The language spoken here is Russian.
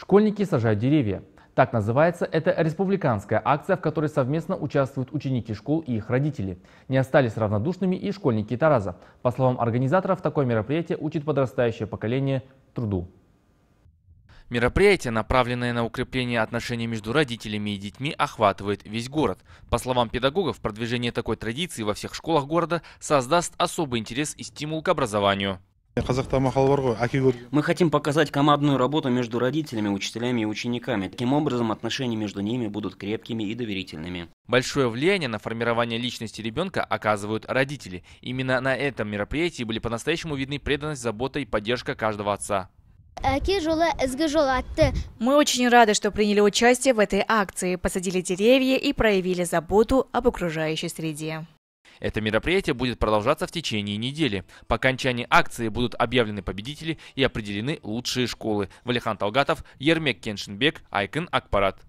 Школьники сажают деревья. Так называется эта республиканская акция, в которой совместно участвуют ученики школ и их родители. Не остались равнодушными и школьники Тараза. По словам организаторов, такое мероприятие учит подрастающее поколение труду. Мероприятие, направленное на укрепление отношений между родителями и детьми, охватывает весь город. По словам педагогов, продвижение такой традиции во всех школах города создаст особый интерес и стимул к образованию. Мы хотим показать командную работу между родителями, учителями и учениками. Таким образом, отношения между ними будут крепкими и доверительными. Большое влияние на формирование личности ребенка оказывают родители. Именно на этом мероприятии были по-настоящему видны преданность, забота и поддержка каждого отца. Мы очень рады, что приняли участие в этой акции, посадили деревья и проявили заботу об окружающей среде. Это мероприятие будет продолжаться в течение недели. По окончании акции будут объявлены победители и определены лучшие школы. Валихан Талгатов, Ермек Кеншинбек, Айкын Акпарат.